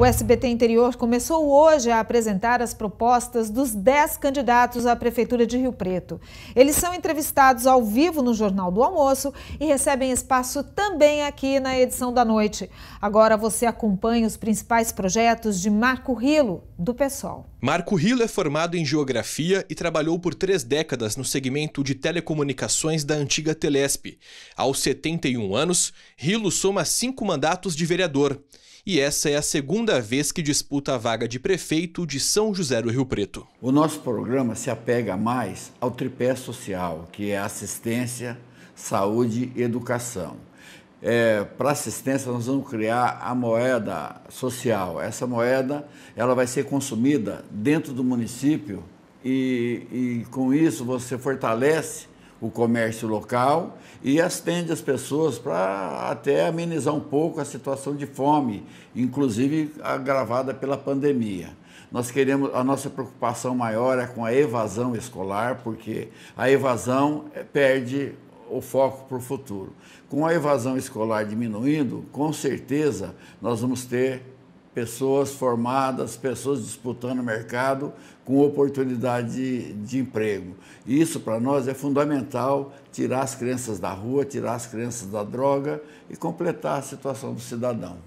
O SBT Interior começou hoje a apresentar as propostas dos 10 candidatos à Prefeitura de Rio Preto. Eles são entrevistados ao vivo no Jornal do Almoço e recebem espaço também aqui na edição da noite. Agora você acompanha os principais projetos de Marco Rilo, do PSOL. Marco Rilo é formado em geografia e trabalhou por três décadas no segmento de telecomunicações da antiga Telesp. Aos 71 anos, Rilo soma cinco mandatos de vereador. E essa é a segunda vez que disputa a vaga de prefeito de São José do Rio Preto. O nosso programa se apega mais ao tripé social, que é assistência, saúde e educação é, para assistência, nós vamos criar a moeda social. Essa moeda ela vai ser consumida dentro do município e, e com isso você fortalece o comércio local e atende as pessoas para até amenizar um pouco a situação de fome, inclusive agravada pela pandemia. Nós queremos a nossa preocupação maior é com a evasão escolar, porque a evasão eh, perde o foco para o futuro. Com a evasão escolar diminuindo, com certeza nós vamos ter pessoas formadas, pessoas disputando o mercado com oportunidade de, de emprego. Isso para nós é fundamental tirar as crianças da rua, tirar as crianças da droga e completar a situação do cidadão.